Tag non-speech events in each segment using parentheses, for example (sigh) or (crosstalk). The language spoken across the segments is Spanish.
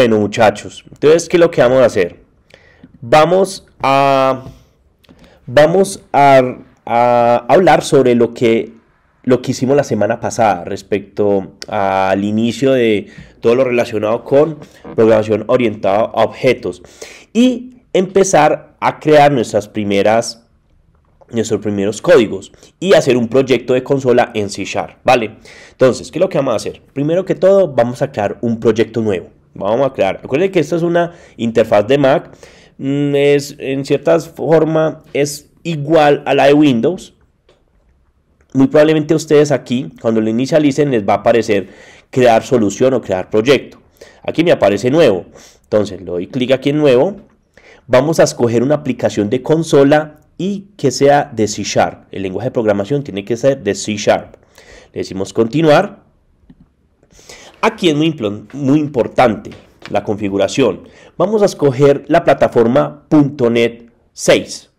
Bueno, muchachos, entonces, ¿qué es lo que vamos a hacer? Vamos a. Vamos a, hablar sobre lo que, lo que hicimos la semana pasada respecto al inicio de todo lo relacionado con programación orientada a objetos y empezar a crear nuestras primeras nuestros primeros códigos y hacer un proyecto de consola en C Sharp, ¿vale? Entonces, ¿qué es lo que vamos a hacer? Primero que todo, vamos a crear un proyecto nuevo. Vamos a crear. Recuerden que esta es una interfaz de Mac. Mm, es, en cierta forma es igual a la de Windows. Muy probablemente ustedes aquí, cuando lo inicialicen, les va a aparecer crear solución o crear proyecto. Aquí me aparece nuevo. Entonces le doy clic aquí en nuevo. Vamos a escoger una aplicación de consola y que sea de C Sharp. El lenguaje de programación tiene que ser de C Sharp. Le decimos continuar. Aquí es muy, importante la configuración. Vamos a escoger la plataforma .NET 6.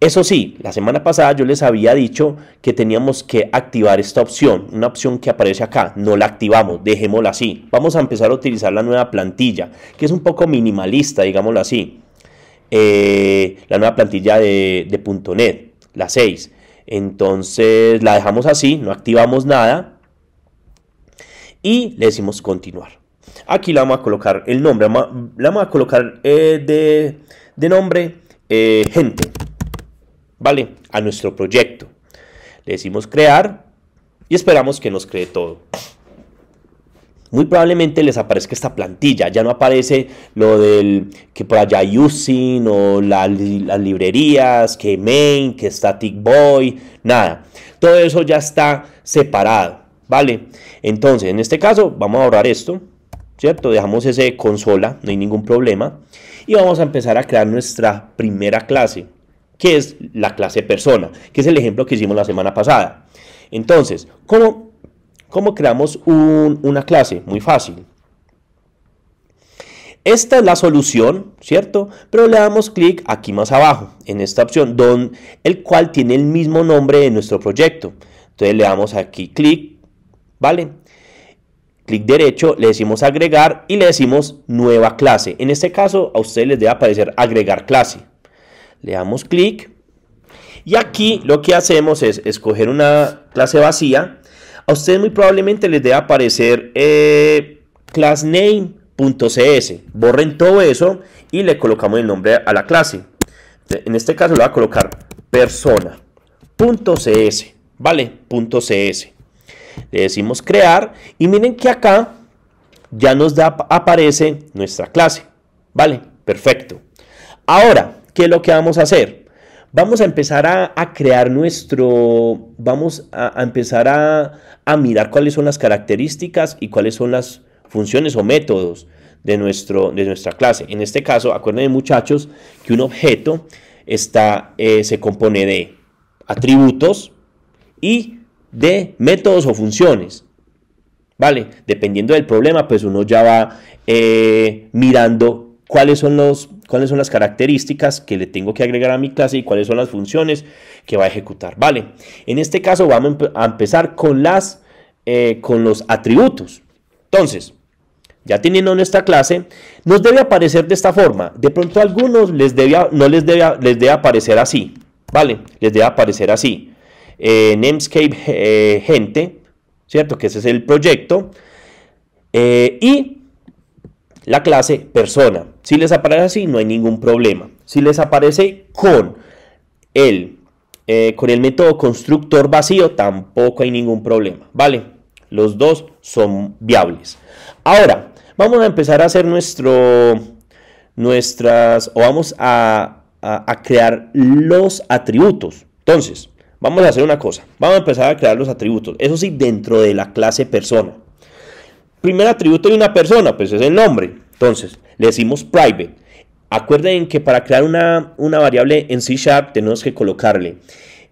Eso sí, la semana pasada yo les había dicho que teníamos que activar esta opción, una opción que aparece acá, no la activamos, dejémosla así. Vamos a empezar a utilizar la nueva plantilla, que es un poco minimalista, digámoslo así. Eh, la nueva plantilla de, de .NET, la 6. Entonces la dejamos así, no activamos nada, y le decimos continuar. Aquí le vamos a colocar el nombre, le vamos a colocar eh, de, nombre eh, gente, ¿vale? A nuestro proyecto. Le decimos crear y esperamos que nos cree todo. Muy probablemente les aparezca esta plantilla, ya no aparece lo del que por allá hay using o las librerías, que main, que static boy, nada. Todo eso ya está separado. ¿Vale? Entonces, en este caso, vamos a ahorrar esto, ¿cierto? Dejamos ese consola, no hay ningún problema. Y vamos a empezar a crear nuestra primera clase, que es la clase persona, que es el ejemplo que hicimos la semana pasada. Entonces, ¿cómo, creamos una clase? Muy fácil. Esta es la solución, ¿cierto? Pero le damos clic aquí más abajo, en esta opción, don, el cual tiene el mismo nombre de nuestro proyecto. Entonces le damos aquí clic ¿vale? Clic derecho, le decimos agregar y le decimos nueva clase. En este caso a ustedes les debe aparecer agregar clase. Le damos clic y aquí lo que hacemos es escoger una clase vacía. A ustedes muy probablemente les debe aparecer eh, className.cs. Borren todo eso y le colocamos el nombre a la clase. En este caso le voy a colocar persona.cs, ¿vale? .cs. Le decimos crear y miren que acá ya nos da, aparece nuestra clase. Vale, perfecto. Ahora, ¿qué es lo que vamos a hacer? Vamos a empezar a, crear nuestro, vamos a, empezar a, mirar cuáles son las características y cuáles son las funciones o métodos de, nuestro, de nuestra clase. En este caso, acuérdense muchachos que un objeto está, eh, se compone de atributos y de métodos o funciones. ¿Vale? Dependiendo del problema, pues uno ya va eh, mirando cuáles son, los, cuáles son las características que le tengo que agregar a mi clase y cuáles son las funciones que va a ejecutar. ¿Vale? En este caso vamos a empezar con, las, eh, con los atributos. Entonces, ya teniendo nuestra clase, nos debe aparecer de esta forma. De pronto a algunos les no les debe, les debe aparecer así, ¿vale? Les debe aparecer así. Eh, Namescape eh, Gente, ¿cierto? Que ese es el proyecto. Eh, y la clase persona. Si les aparece así, no hay ningún problema. Si les aparece con el, con el método constructor vacío, tampoco hay ningún problema, ¿vale? Los dos son viables. Ahora, vamos a empezar a hacer nuestro, nuestras, o vamos a, a crear los atributos. Entonces, Vamos a hacer una cosa. Vamos a empezar a crear los atributos. Eso sí, dentro de la clase persona. Primer atributo de una persona, pues es el nombre. Entonces, le decimos private. Acuerden que para crear una, variable en C Sharp tenemos que colocarle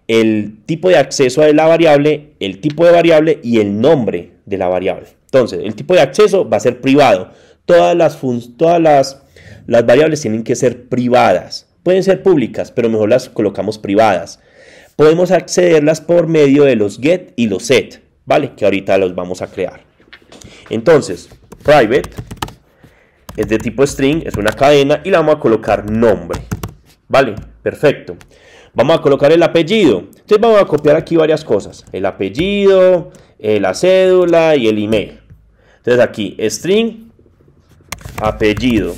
el tipo de acceso a la variable, el tipo de variable y el nombre de la variable. Entonces, el tipo de acceso va a ser privado. Todas las, todas las, las variables tienen que ser privadas. Pueden ser públicas, pero mejor las colocamos privadas podemos accederlas por medio de los get y los set, ¿vale? Que ahorita los vamos a crear. Entonces, private es de tipo string, es una cadena y la vamos a colocar nombre, ¿vale? Perfecto. Vamos a colocar el apellido. Entonces vamos a copiar aquí varias cosas. El apellido, eh, la cédula y el email. Entonces aquí, string, apellido.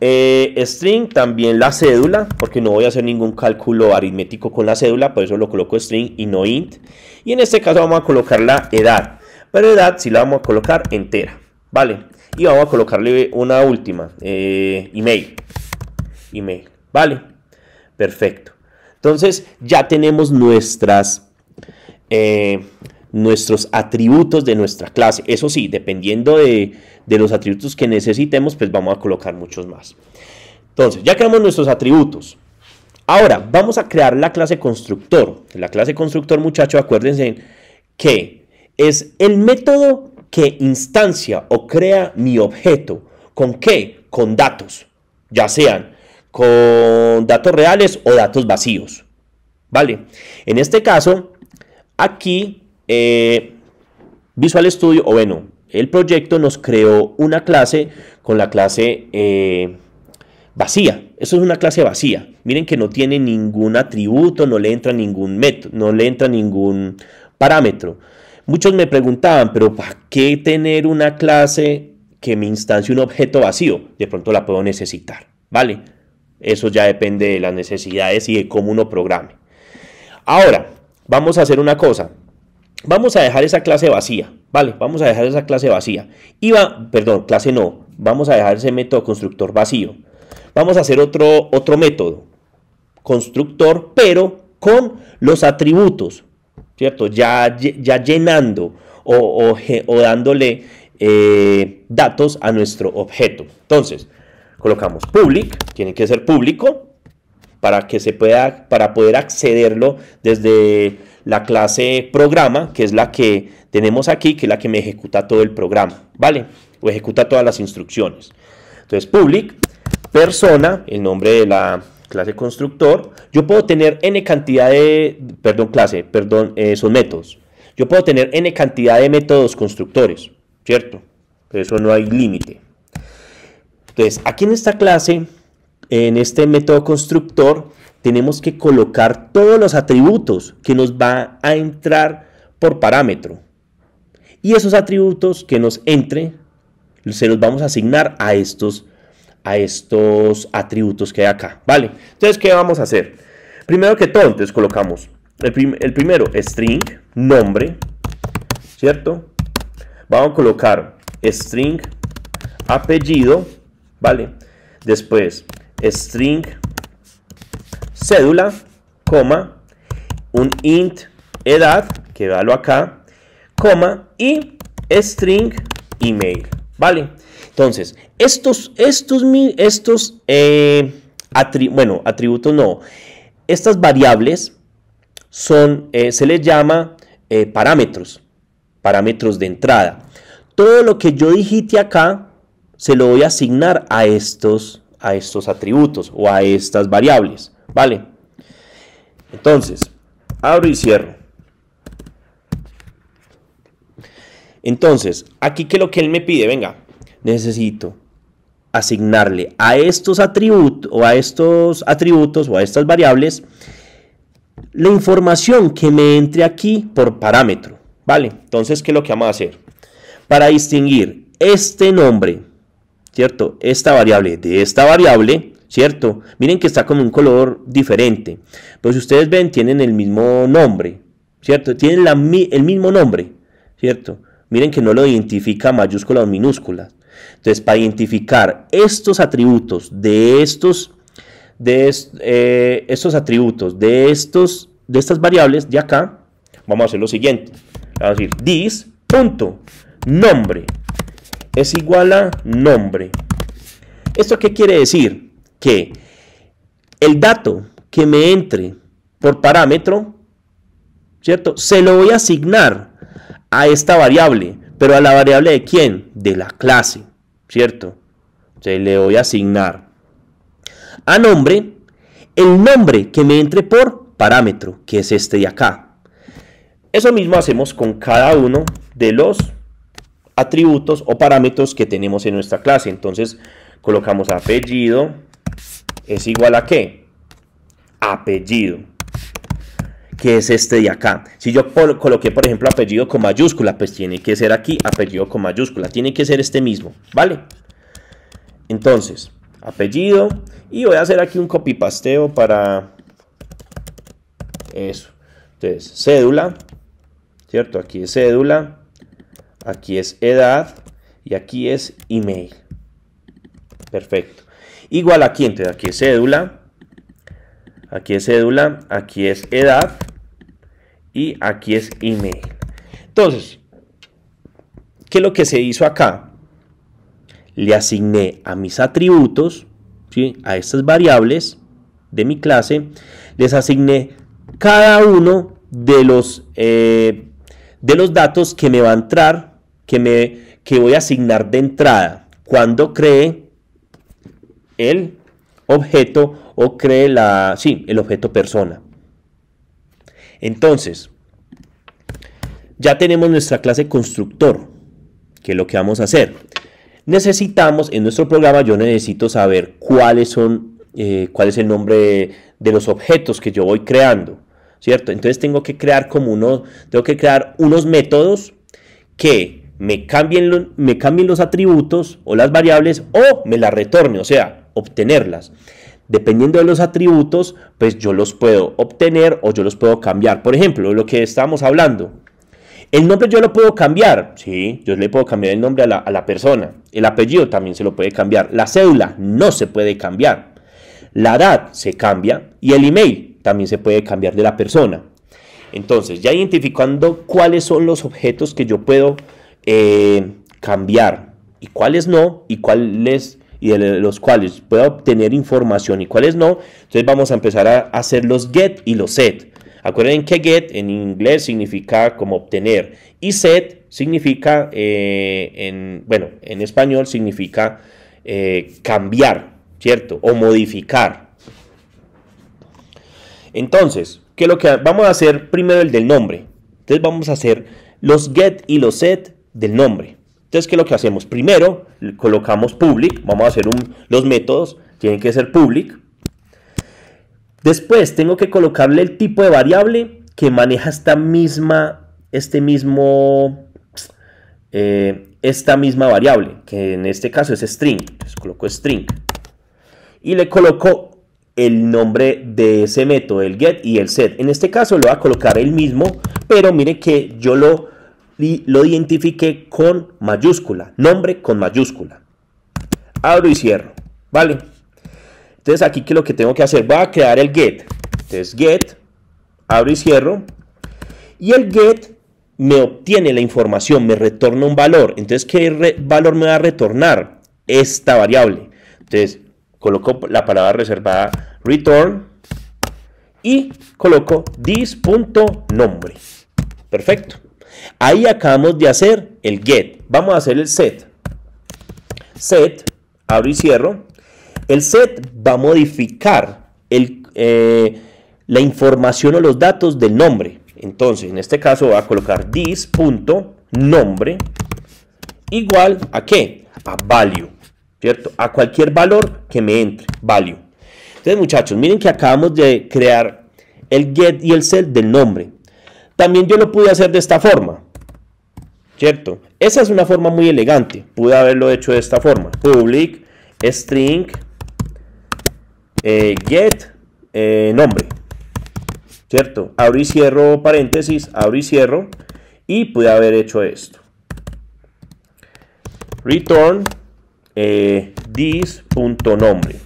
Eh, string también la cédula, porque no voy a hacer ningún cálculo aritmético con la cédula, por eso lo coloco string y no int. Y en este caso vamos a colocar la edad, pero edad si la vamos a colocar entera, ¿vale? Y vamos a colocarle una última, eh, email, email, ¿vale? Perfecto. Entonces ya tenemos nuestras... Eh, nuestros atributos de nuestra clase. Eso sí, dependiendo de, los atributos que necesitemos, pues vamos a colocar muchos más. Entonces, ya creamos nuestros atributos. Ahora, vamos a crear la clase constructor. La clase constructor, muchachos, acuérdense que es el método que instancia o crea mi objeto. ¿Con qué? Con datos, ya sean con datos reales o datos vacíos. ¿Vale? En este caso, aquí eh, Visual Studio, o bueno, el proyecto nos creó una clase con la clase eh, vacía. Eso es una clase vacía. Miren que no tiene ningún atributo, no le entra ningún método, no le entra ningún parámetro. Muchos me preguntaban, pero ¿para qué tener una clase que me instancie un objeto vacío? De pronto la puedo necesitar, ¿vale? Eso ya depende de las necesidades y de cómo uno programe. Ahora, vamos a hacer una cosa vamos a dejar esa clase vacía, ¿vale? Vamos a dejar esa clase vacía. Y va, perdón, clase no. Vamos a dejar ese método constructor vacío. Vamos a hacer otro, otro método. Constructor, pero con los atributos, ¿cierto? Ya, ya llenando o, o, dándole eh, datos a nuestro objeto. Entonces, colocamos public, tiene que ser público, para que se pueda, para poder accederlo desde la clase programa, que es la que tenemos aquí, que es la que me ejecuta todo el programa, ¿vale? O ejecuta todas las instrucciones. Entonces, public, persona, el nombre de la clase constructor, yo puedo tener n cantidad de, perdón, clase, perdón, eh, son métodos. Yo puedo tener n cantidad de métodos constructores, ¿cierto? Pero eso no hay límite. Entonces, aquí en esta clase, en este método constructor, tenemos que colocar todos los atributos que nos va a entrar por parámetro. Y esos atributos que nos entre, se los vamos a asignar a estos, a estos atributos que hay acá. ¿Vale? Entonces, ¿qué vamos a hacer? Primero que todo, entonces colocamos el, el primero, string, nombre, ¿cierto? Vamos a colocar string, apellido, ¿vale? Después, string, cédula, coma, un int edad, que valo acá, coma, y string email, ¿vale? Entonces, estos, estos, estos eh, bueno, atributos no, estas variables son, eh, se les llama eh, parámetros, parámetros de entrada. Todo lo que yo digite acá, se lo voy a asignar a estos, a estos atributos o a estas variables. Vale. Entonces, abro y cierro. Entonces, aquí que lo que él me pide, venga, necesito asignarle a estos atributos o a estos atributos o a estas variables la información que me entre aquí por parámetro, ¿vale? Entonces, ¿qué es lo que vamos a hacer? Para distinguir este nombre, ¿cierto? Esta variable de esta variable, ¿cierto? Miren que está con un color diferente. pues si ustedes ven, tienen el mismo nombre, ¿cierto? Tienen la, el mismo nombre, ¿cierto? Miren que no lo identifica mayúscula o minúscula. Entonces, para identificar estos atributos de estos, de eh, estos atributos de estos, de estas variables de acá, vamos a hacer lo siguiente. Vamos a decir this nombre es igual a nombre. ¿Esto qué quiere decir? que el dato que me entre por parámetro, ¿cierto? Se lo voy a asignar a esta variable, pero a la variable de quién? De la clase, ¿cierto? Se le voy a asignar a nombre el nombre que me entre por parámetro, que es este de acá. Eso mismo hacemos con cada uno de los atributos o parámetros que tenemos en nuestra clase. Entonces colocamos apellido, es igual a qué? Apellido. Que es este de acá. Si yo coloqué, por ejemplo, apellido con mayúscula, pues tiene que ser aquí apellido con mayúscula. Tiene que ser este mismo, ¿vale? Entonces, apellido. Y voy a hacer aquí un copy-pasteo para eso. Entonces, cédula, ¿cierto? Aquí es cédula, aquí es edad y aquí es email. Perfecto. Igual aquí, entonces aquí es cédula, aquí es cédula, aquí es edad y aquí es email. Entonces, ¿qué es lo que se hizo acá? Le asigné a mis atributos, a estas variables de mi clase, les asigné cada uno de los, eh, de los datos que me va a entrar, que, me, que voy a asignar de entrada cuando cree el objeto o cree la, sí, el objeto persona. Entonces, ya tenemos nuestra clase constructor, que es lo que vamos a hacer. Necesitamos, en nuestro programa yo necesito saber cuáles son, eh, cuál es el nombre de, los objetos que yo voy creando, ¿cierto? Entonces tengo que crear como uno, tengo que crear unos métodos que me cambien, me cambien los atributos o las variables o me las retorne, o sea, obtenerlas. Dependiendo de los atributos, pues yo los puedo obtener o yo los puedo cambiar. Por ejemplo, lo que estábamos hablando. El nombre yo lo puedo cambiar. Sí, yo le puedo cambiar el nombre a la, persona. El apellido también se lo puede cambiar. La cédula no se puede cambiar. La edad se cambia. Y el email también se puede cambiar de la persona. Entonces, ya identificando cuáles son los objetos que yo puedo eh, cambiar y cuáles no y cuáles y de los cuales pueda obtener información y cuáles no. Entonces vamos a empezar a hacer los get y los set. Acuerden que get en inglés significa como obtener y set significa, eh, en, bueno, en español significa eh, cambiar, ¿cierto? O modificar. Entonces, ¿qué es lo que vamos a hacer primero el del nombre? Entonces vamos a hacer los get y los set del nombre. Entonces, ¿qué es lo que hacemos? Primero, colocamos public, vamos a hacer los métodos, tienen que ser public. Después, tengo que colocarle el tipo de variable que maneja esta misma, este mismo, eh, esta misma variable, que en este caso es string. Entonces, coloco string. Y le coloco el nombre de ese método, el get y el set. En este caso lo voy a colocar el mismo, pero mire que yo lo y lo identifique con mayúscula, nombre con mayúscula. Abro y cierro, ¿vale? Entonces aquí que lo que tengo que hacer, va a crear el get. Entonces get, abro y cierro. Y el get me obtiene la información, me retorna un valor. Entonces, ¿qué valor me va a retornar? Esta variable. Entonces, coloco la palabra reservada return y coloco this.nombre. Perfecto. Ahí acabamos de hacer el get. Vamos a hacer el set. Set, abro y cierro. El set va a modificar eh, la información o los datos del nombre. Entonces, en este caso va a colocar this.nombre igual a qué? A value, ¿cierto? A cualquier valor que me entre, value. Entonces, muchachos, miren que acabamos de crear el get y el set del nombre. También yo lo pude hacer de esta forma. ¿Cierto? Esa es una forma muy elegante. Pude haberlo hecho de esta forma. Public string eh, get eh, nombre. ¿Cierto? Abro y cierro paréntesis, abro y cierro. Y pude haber hecho esto. Return eh, this.nombre.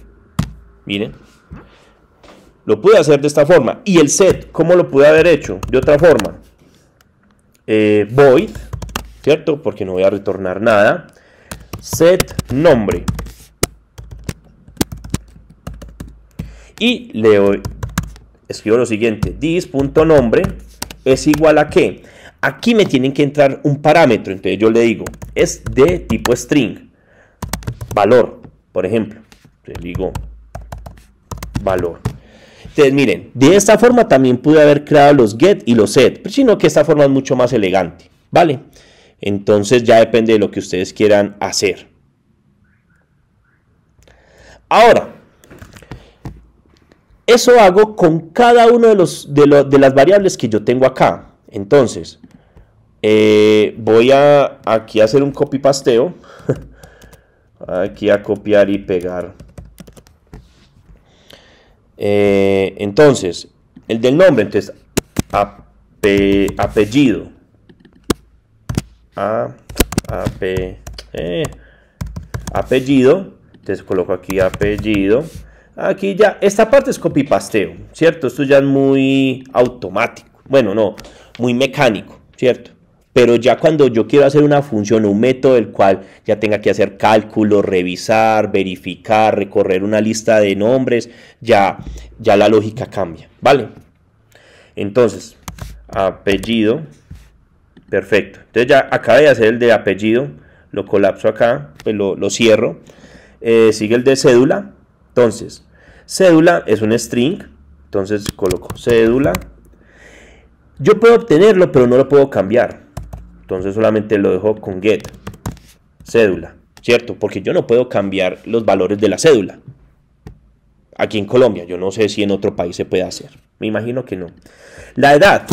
Miren. Lo pude hacer de esta forma. Y el set, ¿cómo lo pude haber hecho? De otra forma. Eh, void, ¿cierto? Porque no voy a retornar nada. Set nombre. Y le doy, escribo lo siguiente. dis.nombre es igual a que Aquí me tienen que entrar un parámetro. Entonces yo le digo, es de tipo string. Valor, por ejemplo. Le digo valor. Entonces, miren, de esta forma también pude haber creado los get y los set, sino que esta forma es mucho más elegante, ¿vale? Entonces ya depende de lo que ustedes quieran hacer. Ahora, eso hago con cada una de, los, de, las variables que yo tengo acá. Entonces, eh, voy a aquí a hacer un copy pasteo. (laughs) aquí a copiar y pegar eh, entonces, el del nombre, entonces, apellido. Eh, apellido. Entonces coloco aquí apellido. Aquí ya, esta parte es copy-pasteo, ¿cierto? Esto ya es muy automático. Bueno, no, muy mecánico, ¿cierto? pero ya cuando yo quiero hacer una función o un método el cual ya tenga que hacer cálculos, revisar, verificar, recorrer una lista de nombres, ya, ya la lógica cambia, ¿vale? Entonces, apellido, perfecto. Entonces ya acabé de hacer el de apellido, lo colapso acá, pues lo, cierro. Eh, sigue el de cédula, entonces, cédula es un string, entonces coloco cédula. Yo puedo obtenerlo, pero no lo puedo cambiar. Entonces solamente lo dejo con get cédula, ¿cierto? Porque yo no puedo cambiar los valores de la cédula. Aquí en Colombia, yo no sé si en otro país se puede hacer. Me imagino que no. La edad.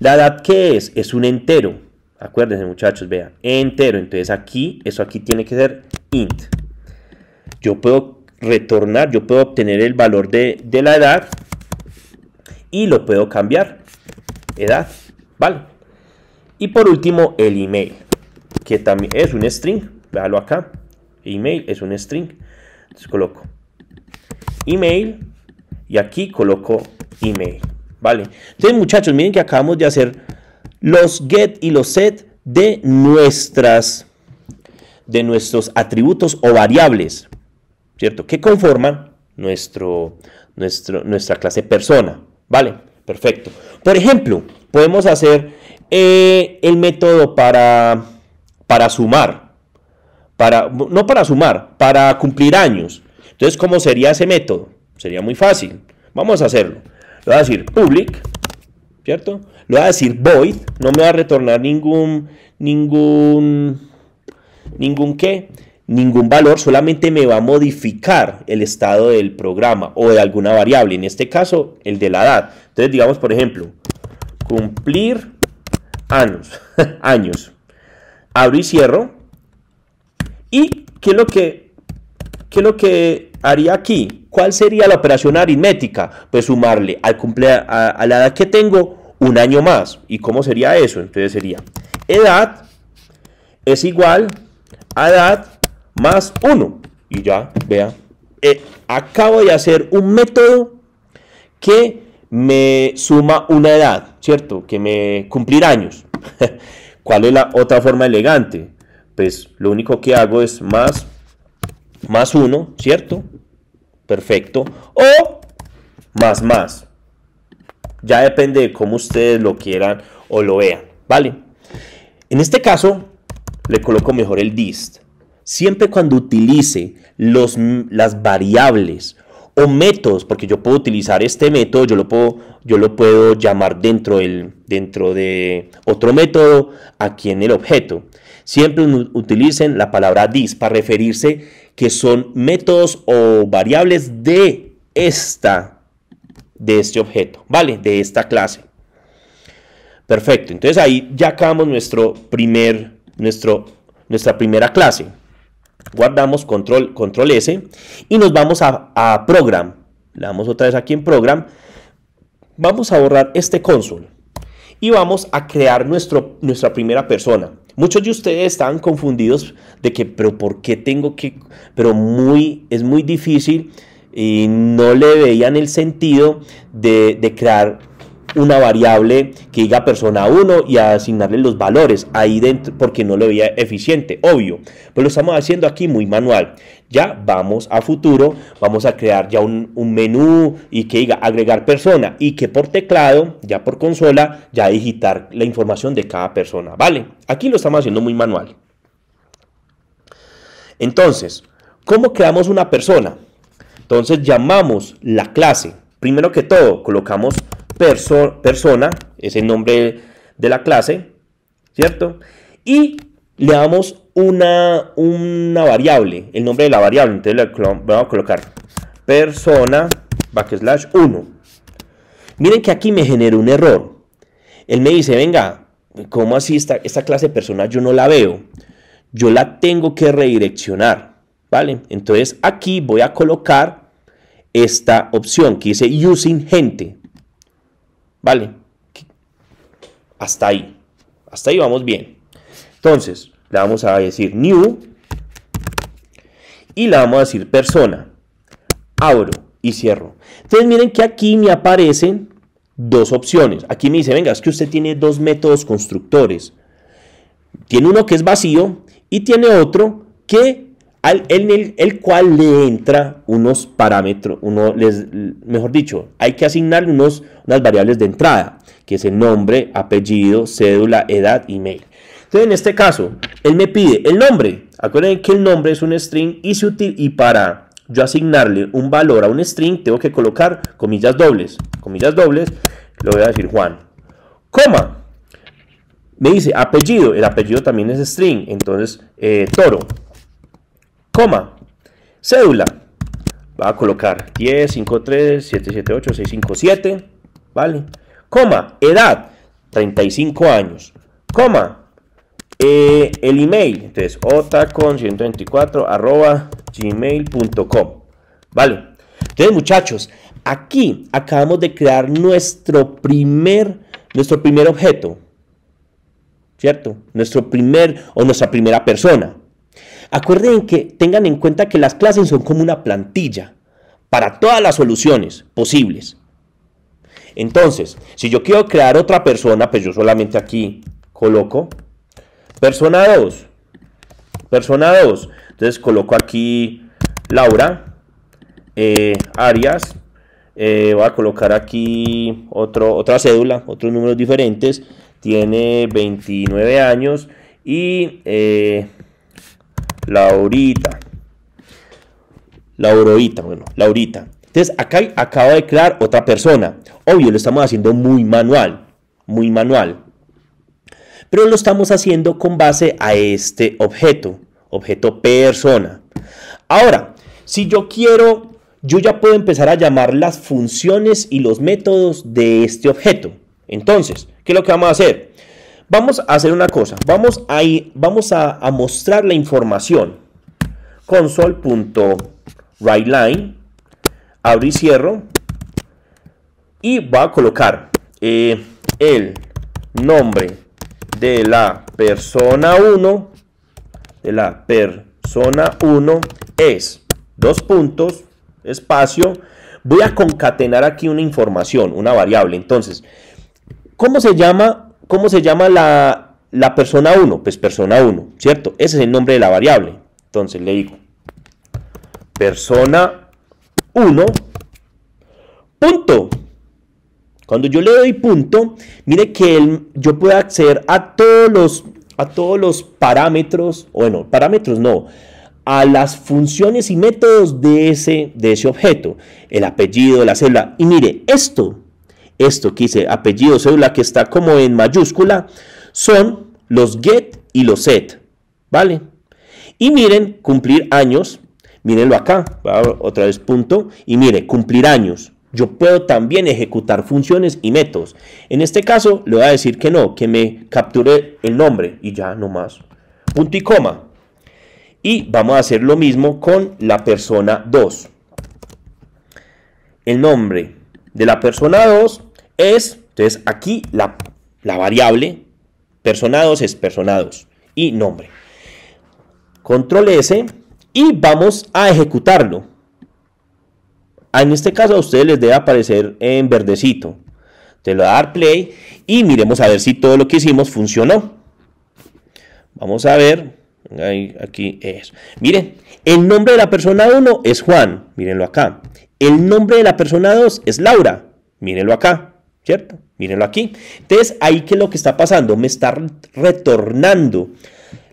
La edad qué es es un entero. Acuérdense muchachos, vean, entero. Entonces aquí, eso aquí tiene que ser int. Yo puedo retornar, yo puedo obtener el valor de, de la edad y lo puedo cambiar. Edad, ¿vale? Y por último, el email, que también es un string. Véalo acá. Email es un string. Entonces coloco email y aquí coloco email. ¿Vale? Entonces, muchachos, miren que acabamos de hacer los get y los set de nuestras de nuestros atributos o variables, ¿cierto? Que conforman nuestro, nuestro, nuestra clase persona, ¿vale? Perfecto. Por ejemplo, podemos hacer eh, el método para, para sumar, para, no para sumar, para cumplir años. Entonces, ¿cómo sería ese método? Sería muy fácil. Vamos a hacerlo. Le voy a decir public, ¿cierto? Le voy a decir void, no me va a retornar ningún, ningún, ningún qué, ningún valor, solamente me va a modificar el estado del programa o de alguna variable, en este caso el de la edad. Entonces digamos por ejemplo, cumplir años. (laughs) años. Abro y cierro. ¿Y qué es lo que, lo que haría aquí? ¿Cuál sería la operación aritmética? Pues sumarle al cumple, a, la edad que tengo un año más. ¿Y cómo sería eso? Entonces sería edad es igual a edad más 1. Y ya, vea, eh, acabo de hacer un método que me suma una edad, ¿cierto? Que me cumplirá años. (laughs) ¿Cuál es la otra forma elegante? Pues lo único que hago es más, más uno, ¿cierto? Perfecto. O más más. Ya depende de cómo ustedes lo quieran o lo vean, ¿vale? En este caso, le coloco mejor el dist. Siempre cuando utilice las variables o métodos, porque yo puedo utilizar este método, yo lo puedo, yo lo puedo llamar dentro, del, dentro de otro método aquí en el objeto. Siempre utilicen la palabra dis para referirse que son métodos o variables de esta, de este objeto, ¿vale? De esta clase. Perfecto, entonces ahí ya acabamos nuestro primer, nuestro, nuestra primera clase guardamos control, control S y nos vamos a, program. Le damos otra vez aquí en program. Vamos a borrar este console y vamos a crear nuestro, nuestra primera persona. Muchos de ustedes están confundidos de que, pero ¿por qué tengo que? Pero muy, es muy difícil y no le veían el sentido de, de crear una variable que diga persona 1 y asignarle los valores ahí dentro porque no lo veía eficiente, obvio. Pero pues lo estamos haciendo aquí muy manual. Ya vamos a futuro, vamos a crear ya un, un menú y que diga agregar persona y que por teclado, ya por consola, ya digitar la información de cada persona, ¿vale? Aquí lo estamos haciendo muy manual. Entonces, ¿cómo creamos una persona? Entonces llamamos la clase. Primero que todo, colocamos persona, es el nombre de la clase, ¿cierto? Y le damos una, una variable, el nombre de la variable, entonces vamos a colocar persona backslash 1. Miren que aquí me genera un error. Él me dice, venga, ¿cómo así esta, esta clase persona yo no la veo? Yo la tengo que redireccionar, ¿vale? Entonces aquí voy a colocar esta opción que dice using gente. Vale, hasta ahí, hasta ahí vamos bien. Entonces, le vamos a decir new y le vamos a decir persona. Abro y cierro. Entonces miren que aquí me aparecen dos opciones. Aquí me dice, venga, es que usted tiene dos métodos constructores. Tiene uno que es vacío y tiene otro que el, cual le entra unos parámetros, uno les, mejor dicho, hay que asignarle unos, unas variables de entrada, que es el nombre, apellido, cédula, edad, email. Entonces, en este caso, él me pide el nombre. Acuérdense que el nombre es un string y, se y para yo asignarle un valor a un string, tengo que colocar comillas dobles. Comillas dobles, lo voy a decir Juan. Coma. Me dice apellido, el apellido también es string, entonces eh, toro coma, cédula. Va a colocar 10, 5, 3, 7, 7, 8, 6, 5, 7, ¿vale? Coma, edad, 35 años. Coma, eh, el email, entonces, otacon124 arroba gmail.com. Vale. Entonces, muchachos, aquí acabamos de crear nuestro primer, nuestro primer objeto. ¿Cierto? Nuestro primer o nuestra primera persona. Acuerden que tengan en cuenta que las clases son como una plantilla para todas las soluciones posibles. Entonces, si yo quiero crear otra persona, pues yo solamente aquí coloco persona 2. Persona 2. Entonces coloco aquí Laura, eh, Arias. Eh, voy a colocar aquí otro, otra cédula, otros números diferentes. Tiene 29 años y eh, Laurita. Laurita, bueno, Laurita. Entonces, acá acaba de crear otra persona. Obvio, lo estamos haciendo muy manual, muy manual. Pero lo estamos haciendo con base a este objeto, objeto persona. Ahora, si yo quiero, yo ya puedo empezar a llamar las funciones y los métodos de este objeto. Entonces, ¿qué es lo que vamos a hacer? Vamos a hacer una cosa, vamos a, vamos a, mostrar la información. Console.WriteLine, abro y cierro, y va a colocar eh, el nombre de la persona 1, de la persona 1 es dos puntos, espacio, voy a concatenar aquí una información, una variable. Entonces, ¿cómo se llama ¿Cómo se llama la, persona 1? Pues persona 1, ¿cierto? Ese es el nombre de la variable. Entonces le digo, persona 1, punto. Cuando yo le doy punto, mire que yo puedo acceder a todos los, a todos los parámetros, bueno, parámetros no, a las funciones y métodos de ese, de ese objeto, el apellido, la celda. Y mire, esto esto que dice apellido cédula que está como en mayúscula, son los get y los set, ¿vale? Y miren, cumplir años, mírenlo acá, otra vez punto, y mire, cumplir años. Yo puedo también ejecutar funciones y métodos. En este caso, le voy a decir que no, que me capture el nombre y ya, no más. Punto y coma. Y vamos a hacer lo mismo con la persona 2. El nombre de la persona 2 es, entonces aquí la, variable persona 2 es persona 2 y nombre. Control S y vamos a ejecutarlo. Ah, en este caso a ustedes les debe aparecer en verdecito. Te lo voy a dar play y miremos a ver si todo lo que hicimos funcionó. Vamos a ver. aquí es. Miren, el nombre de la persona 1 es Juan. Mírenlo acá. El nombre de la persona 2 es Laura. Mírenlo acá, ¿cierto? Mírenlo aquí. Entonces, ahí que lo que está pasando, me está retornando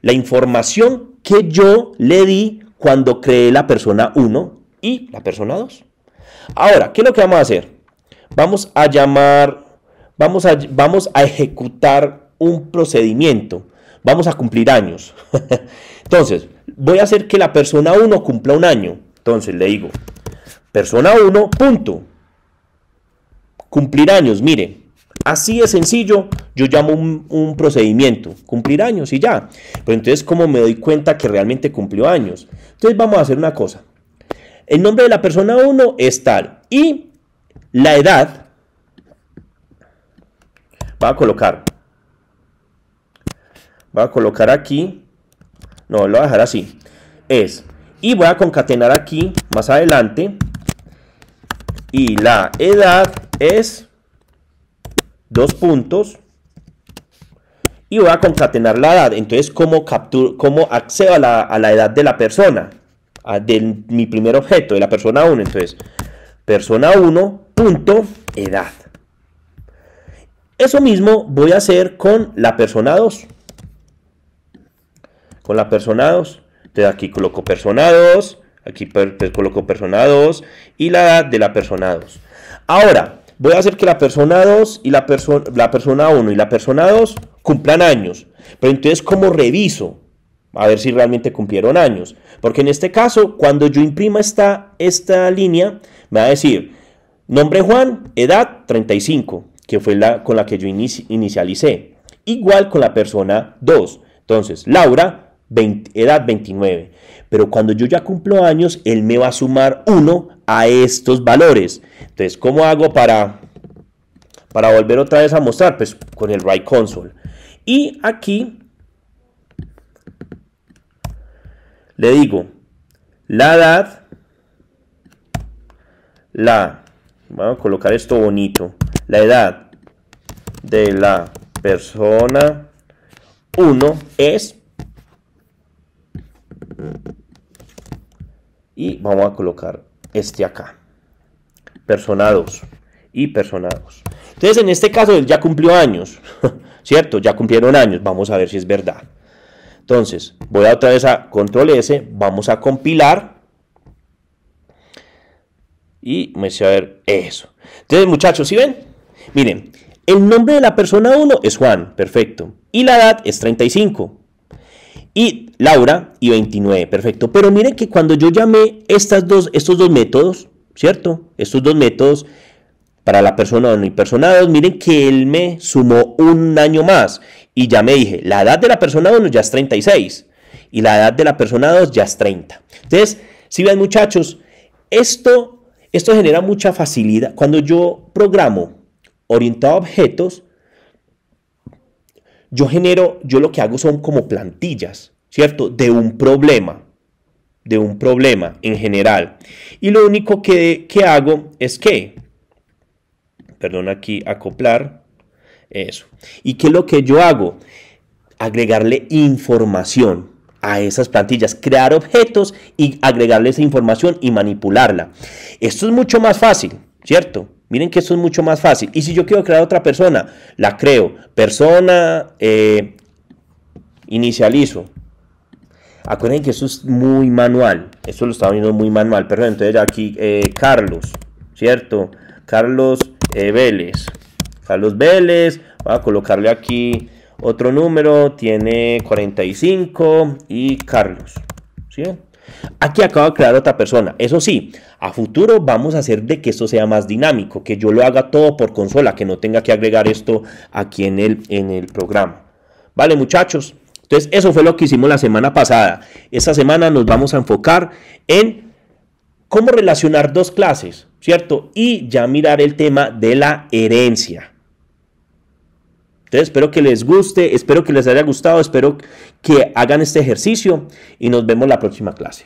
la información que yo le di cuando creé la persona 1 y la persona 2. Ahora, ¿qué es lo que vamos a hacer? Vamos a llamar, vamos a, vamos a ejecutar un procedimiento. Vamos a cumplir años. (laughs) Entonces, voy a hacer que la persona 1 cumpla un año. Entonces, le digo, Persona 1, punto. Cumplir años, mire. Así de sencillo, yo llamo un, procedimiento, cumplir años y ya. Pero entonces, ¿cómo me doy cuenta que realmente cumplió años? Entonces, vamos a hacer una cosa. El nombre de la persona 1 es tal y la edad, va a colocar, va a colocar aquí, no, lo voy a dejar así, es, y voy a concatenar aquí, más adelante, y la edad es dos puntos y voy a concatenar la edad. Entonces, ¿cómo, cómo accedo a la, edad de la persona? Ah, de mi primer objeto, de la persona 1. Entonces, persona 1, punto, edad. Eso mismo voy a hacer con la persona 2. Con la persona 2. Entonces aquí coloco persona 2 Aquí pues, coloco persona 2 y la edad de la persona 2. Ahora, voy a hacer que la persona 2 y la, persona la persona 1 y la persona 2 cumplan años. Pero entonces, ¿cómo reviso? A ver si realmente cumplieron años. Porque en este caso, cuando yo imprima esta, esta línea, me va a decir, nombre Juan, edad 35, que fue la con la que yo inicialicé. Igual con la persona 2. Entonces, Laura, edad 29. Pero cuando yo ya cumplo años, él me va a sumar uno a estos valores. Entonces, ¿cómo hago para, para volver otra vez a mostrar? Pues con el right console. Y aquí le digo la edad, la, vamos a colocar esto bonito, la edad de la persona 1 es y vamos a colocar este acá. Persona 2 y 2. Entonces, en este caso, él ya cumplió años, (laughs) ¿cierto? Ya cumplieron años. Vamos a ver si es verdad. Entonces, voy otra vez a control S, vamos a compilar. Y me dice, a ver, eso. Entonces, muchachos, si ¿sí ven? Miren, el nombre de la persona 1 es Juan, perfecto. Y la edad es 35 y Laura y 29, perfecto. Pero miren que cuando yo llamé estas dos, estos dos métodos, ¿cierto? Estos dos métodos para la persona 1 y persona 2, miren que él me sumó un año más y ya me dije, la edad de la persona 1 ya es 36 y la edad de la persona 2 ya es 30. Entonces, si ven muchachos, esto, esto genera mucha facilidad. Cuando yo programo orientado a objetos, yo genero, yo lo que hago son como plantillas, ¿cierto? De un problema, de un problema en general. Y lo único que, que hago es que, perdón aquí, acoplar, eso. ¿Y qué es lo que yo hago? Agregarle información a esas plantillas, crear objetos y agregarle esa información y manipularla. Esto es mucho más fácil, ¿cierto? Miren que esto es mucho más fácil. Y si yo quiero crear otra persona, la creo. Persona, eh, inicializo. Acuérdense que esto es muy manual. Esto lo estaba viendo muy manual. Pero entonces aquí eh, Carlos, ¿cierto? Carlos eh, Vélez. Carlos Vélez. Voy a colocarle aquí otro número. Tiene 45 y Carlos. ¿Sí? Aquí acabo de crear otra persona. Eso sí, a futuro vamos a hacer de que esto sea más dinámico, que yo lo haga todo por consola, que no tenga que agregar esto aquí en el, en el programa. Vale muchachos, entonces eso fue lo que hicimos la semana pasada. Esta semana nos vamos a enfocar en cómo relacionar dos clases, ¿cierto? Y ya mirar el tema de la herencia. Entonces espero que les guste, espero que les haya gustado, espero que hagan este ejercicio y nos vemos la próxima clase.